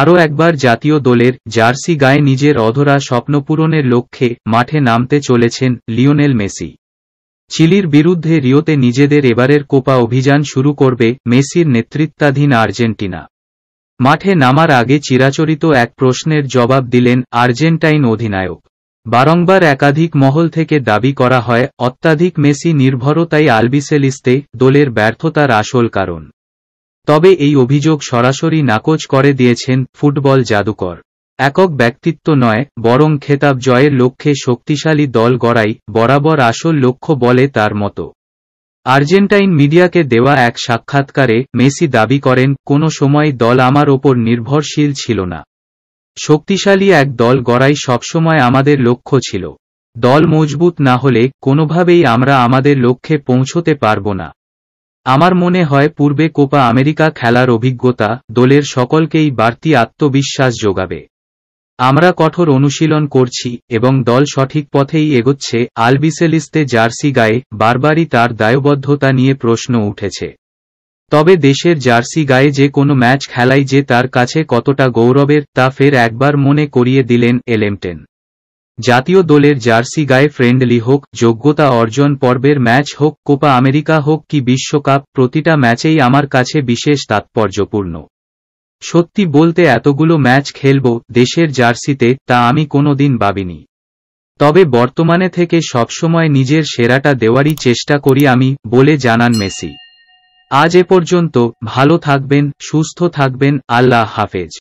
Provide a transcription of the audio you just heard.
আরও একবার জাতীয় দলের জার্সি গায়ে নিজের অধরা স্বপ্নপূরণের লক্ষ্যে মাঠে নামতে চলেছেন লিওনেল মেসি চিলির বিরুদ্ধে রিওতে নিজেদের এবারের কোপা অভিযান শুরু করবে মেসির নেতৃত্বাধীন আর্জেন্টিনা মাঠে নামার আগে চিরাচরিত এক প্রশ্নের জবাব দিলেন আর্জেন্টাইন অধিনায়ক বারংবার একাধিক মহল থেকে দাবি করা হয় অত্যাধিক মেসি নির্ভরতাই আলবিসেলিস্তে দলের ব্যর্থতার আসল কারণ তবে এই অভিযোগ সরাসরি নাকচ করে দিয়েছেন ফুটবল জাদুকর একক ব্যক্তিত্ব নয় বরং খেতাব জয়ের লক্ষ্যে শক্তিশালী দল গড়াই বরাবর আসল লক্ষ্য বলে তার মতো আর্জেন্টাইন মিডিয়াকে দেওয়া এক সাক্ষাৎকারে মেসি দাবি করেন কোনো সময় দল আমার ওপর নির্ভরশীল ছিল না শক্তিশালী এক দল গড়াই সবসময় আমাদের লক্ষ্য ছিল দল মজবুত না হলে কোনোভাবেই আমরা আমাদের লক্ষ্যে পৌঁছতে পারব না আমার মনে হয় পূর্বে কোপা আমেরিকা খেলার অভিজ্ঞতা দলের সকলকেই বাড়তি আত্মবিশ্বাস যোগাবে আমরা কঠোর অনুশীলন করছি এবং দল সঠিক পথেই এগোচ্ছে আলবিসেলিস্তে জার্সি গায়ে বারবারই তার দায়বদ্ধতা নিয়ে প্রশ্ন উঠেছে তবে দেশের জার্সি গায়ে যে কোনো ম্যাচ খেলাই যে তার কাছে কতটা গৌরবের তা ফের একবার মনে করিয়ে দিলেন এলেমটেন জাতীয় দলের জার্সি গায়ে ফ্রেন্ডলি হোক যোগ্যতা অর্জন পর্বের ম্যাচ হোক কোপা আমেরিকা হোক কি বিশ্বকাপ প্রতিটা ম্যাচেই আমার কাছে বিশেষ তাৎপর্যপূর্ণ সত্যি বলতে এতগুলো ম্যাচ খেলব দেশের জার্সিতে তা আমি কোনো দিন ভাবিনি তবে বর্তমানে থেকে সবসময় নিজের সেরাটা দেওয়ারই চেষ্টা করি আমি বলে জানান মেসি আজ এ পর্যন্ত ভালো থাকবেন সুস্থ থাকবেন আল্লাহ হাফেজ